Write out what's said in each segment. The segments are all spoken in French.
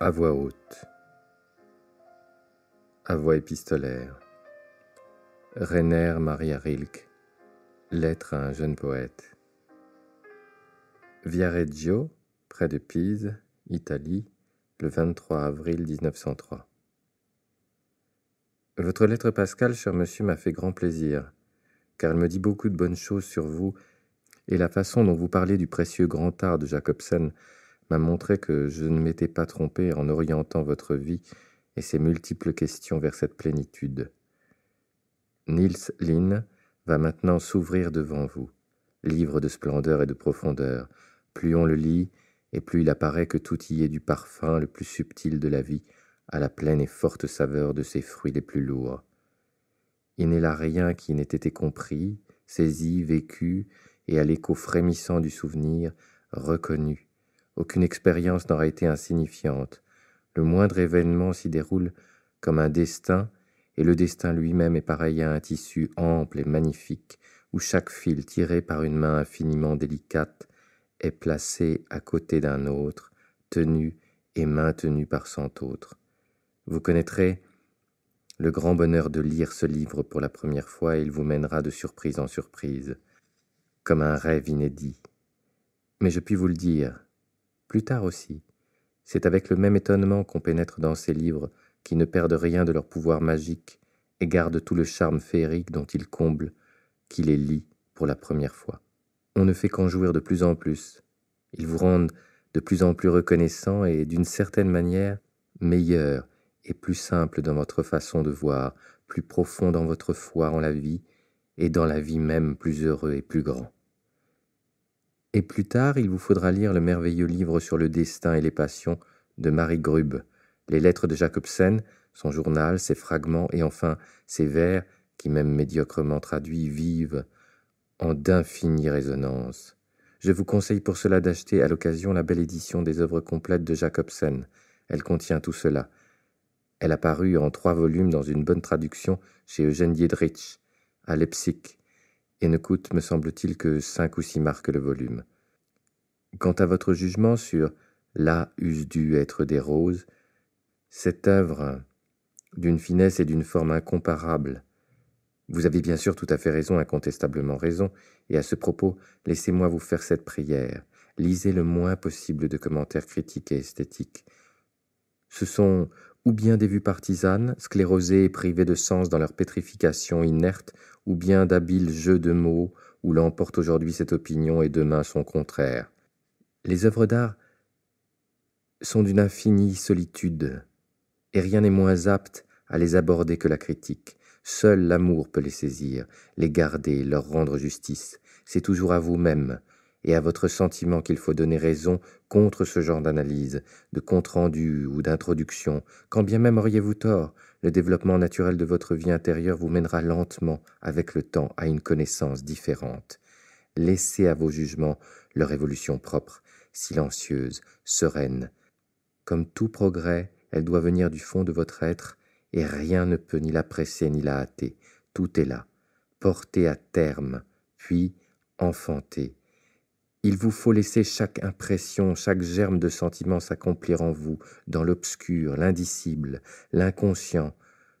à voix haute, à voix épistolaire. Rainer Maria Rilke, Lettre à un jeune poète. Viareggio, près de Pise, Italie, le 23 avril 1903. Votre lettre Pascal, cher monsieur, m'a fait grand plaisir, car elle me dit beaucoup de bonnes choses sur vous et la façon dont vous parlez du précieux grand art de Jacobsen m'a montré que je ne m'étais pas trompé en orientant votre vie et ses multiples questions vers cette plénitude. Niels Lynn va maintenant s'ouvrir devant vous, livre de splendeur et de profondeur. Plus on le lit, et plus il apparaît que tout y est du parfum le plus subtil de la vie, à la pleine et forte saveur de ses fruits les plus lourds. Il n'est là rien qui n'ait été compris, saisi, vécu, et à l'écho frémissant du souvenir, reconnu aucune expérience n'aura été insignifiante. Le moindre événement s'y déroule comme un destin, et le destin lui-même est pareil à un tissu ample et magnifique, où chaque fil tiré par une main infiniment délicate est placé à côté d'un autre, tenu et maintenu par cent autres. Vous connaîtrez le grand bonheur de lire ce livre pour la première fois, et il vous mènera de surprise en surprise, comme un rêve inédit. Mais je puis vous le dire, plus tard aussi. C'est avec le même étonnement qu'on pénètre dans ces livres qui ne perdent rien de leur pouvoir magique et gardent tout le charme féerique dont ils comblent, qu'il les lit pour la première fois. On ne fait qu'en jouir de plus en plus. Ils vous rendent de plus en plus reconnaissant et, d'une certaine manière, meilleur et plus simple dans votre façon de voir, plus profond dans votre foi en la vie et dans la vie même plus heureux et plus grand et plus tard il vous faudra lire le merveilleux livre sur le destin et les passions de Marie Grub, les lettres de Jacobsen, son journal, ses fragments et enfin ses vers, qui même médiocrement traduits vivent en d'infinies résonances. Je vous conseille pour cela d'acheter à l'occasion la belle édition des œuvres complètes de Jacobsen. Elle contient tout cela. Elle a paru en trois volumes dans une bonne traduction chez Eugène Diedrich, à Leipzig, et ne coûte, me semble-t-il, que cinq ou six marques le volume. Quant à votre jugement sur Là eussent dû être des roses, cette œuvre, d'une finesse et d'une forme incomparables, vous avez bien sûr tout à fait raison, incontestablement raison, et à ce propos, laissez-moi vous faire cette prière. Lisez le moins possible de commentaires critiques et esthétiques. Ce sont ou bien des vues partisanes, sclérosées et privées de sens dans leur pétrification inerte, ou bien d'habiles jeux de mots où l'emporte aujourd'hui cette opinion et demain son contraire. Les œuvres d'art sont d'une infinie solitude, et rien n'est moins apte à les aborder que la critique. Seul l'amour peut les saisir, les garder, leur rendre justice. C'est toujours à vous-même, et à votre sentiment qu'il faut donner raison contre ce genre d'analyse, de compte-rendu ou d'introduction, quand bien même auriez-vous tort, le développement naturel de votre vie intérieure vous mènera lentement, avec le temps, à une connaissance différente. Laissez à vos jugements leur évolution propre, silencieuse, sereine. Comme tout progrès, elle doit venir du fond de votre être, et rien ne peut ni la presser ni la hâter. Tout est là, porté à terme, puis enfanté, il vous faut laisser chaque impression, chaque germe de sentiment s'accomplir en vous, dans l'obscur, l'indicible, l'inconscient,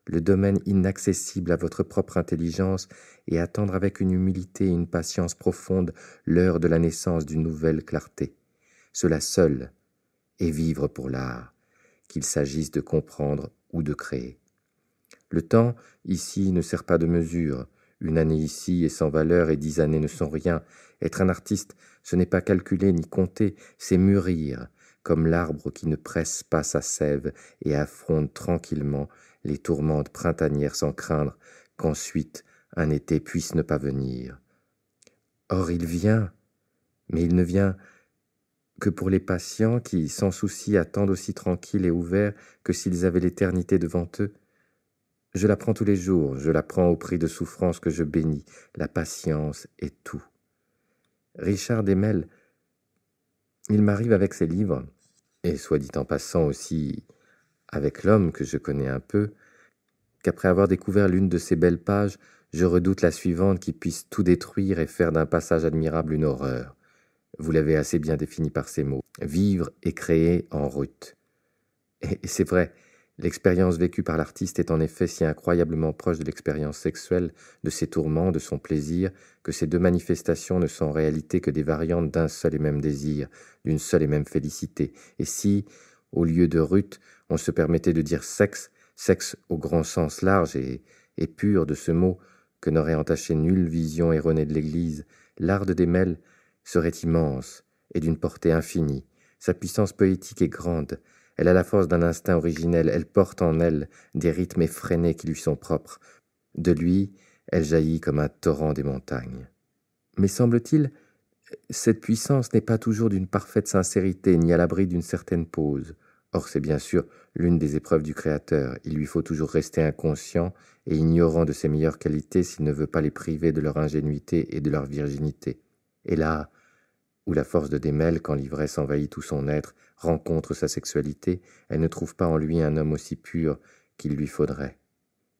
le domaine inaccessible à votre propre intelligence, et attendre avec une humilité et une patience profonde l'heure de la naissance d'une nouvelle clarté. Cela seul est vivre pour l'art, qu'il s'agisse de comprendre ou de créer. Le temps, ici, ne sert pas de mesure, une année ici est sans valeur et dix années ne sont rien. Être un artiste, ce n'est pas calculer ni compter, c'est mûrir, comme l'arbre qui ne presse pas sa sève et affronte tranquillement les tourmentes printanières sans craindre qu'ensuite un été puisse ne pas venir. Or il vient, mais il ne vient que pour les patients qui, sans souci, attendent aussi tranquilles et ouverts que s'ils avaient l'éternité devant eux. Je la prends tous les jours, je la prends au prix de souffrances que je bénis, la patience et tout. Richard Demel, il m'arrive avec ses livres, et soit dit en passant aussi avec l'homme que je connais un peu, qu'après avoir découvert l'une de ses belles pages, je redoute la suivante qui puisse tout détruire et faire d'un passage admirable une horreur. Vous l'avez assez bien défini par ces mots. Vivre et créer en route. Et c'est vrai, L'expérience vécue par l'artiste est en effet si incroyablement proche de l'expérience sexuelle, de ses tourments, de son plaisir, que ces deux manifestations ne sont en réalité que des variantes d'un seul et même désir, d'une seule et même félicité. Et si, au lieu de rut, on se permettait de dire sexe, sexe au grand sens large et, pur de ce mot, que n'aurait entaché nulle vision erronée de l'Église, l'art de Démel serait immense et d'une portée infinie. Sa puissance poétique est grande, elle a la force d'un instinct originel, elle porte en elle des rythmes effrénés qui lui sont propres. De lui, elle jaillit comme un torrent des montagnes. Mais semble-t-il, cette puissance n'est pas toujours d'une parfaite sincérité, ni à l'abri d'une certaine pause. Or, c'est bien sûr l'une des épreuves du Créateur. Il lui faut toujours rester inconscient et ignorant de ses meilleures qualités s'il ne veut pas les priver de leur ingénuité et de leur virginité. Et là, où la force de Démel, quand l'ivresse envahit tout son être, rencontre sa sexualité, elle ne trouve pas en lui un homme aussi pur qu'il lui faudrait.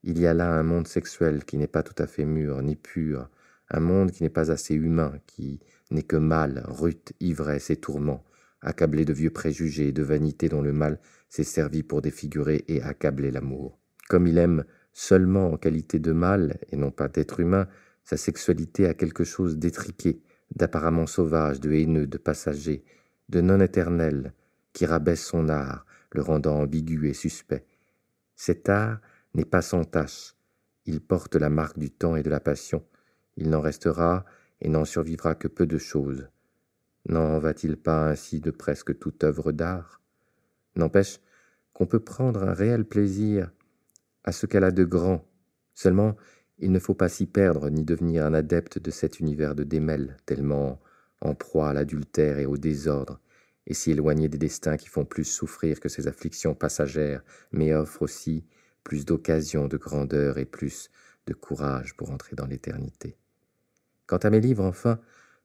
Il y a là un monde sexuel qui n'est pas tout à fait mûr, ni pur, un monde qui n'est pas assez humain, qui n'est que mal, rute, ivresse et tourment, accablé de vieux préjugés et de vanités dont le mal s'est servi pour défigurer et accabler l'amour. Comme il aime seulement en qualité de mâle et non pas d'être humain, sa sexualité a quelque chose d'étriqué, d'apparemment sauvage, de haineux, de passager, de non éternel, qui rabaisse son art, le rendant ambigu et suspect. Cet art n'est pas sans tache, il porte la marque du temps et de la passion, il n'en restera et n'en survivra que peu de choses. N'en va-t-il pas ainsi de presque toute œuvre d'art N'empêche qu'on peut prendre un réel plaisir à ce qu'elle a de grand, seulement il ne faut pas s'y perdre ni devenir un adepte de cet univers de démêle, tellement en proie à l'adultère et au désordre, et s'y éloigner des destins qui font plus souffrir que ces afflictions passagères, mais offrent aussi plus d'occasions de grandeur et plus de courage pour entrer dans l'éternité. Quant à mes livres, enfin,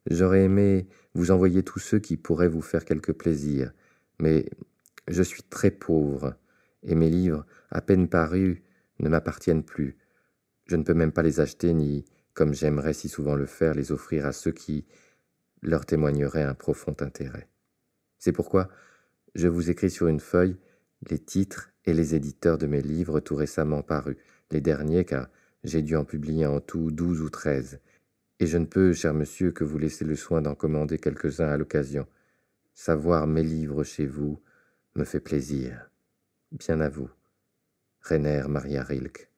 j'aurais aimé vous envoyer tous ceux qui pourraient vous faire quelque plaisir, mais je suis très pauvre, et mes livres, à peine parus, ne m'appartiennent plus. Je ne peux même pas les acheter ni, comme j'aimerais si souvent le faire, les offrir à ceux qui leur témoigneraient un profond intérêt. C'est pourquoi je vous écris sur une feuille les titres et les éditeurs de mes livres tout récemment parus, les derniers car j'ai dû en publier en tout douze ou treize, et je ne peux, cher monsieur, que vous laisser le soin d'en commander quelques-uns à l'occasion. Savoir mes livres chez vous me fait plaisir. Bien à vous. Rainer Maria Rilke.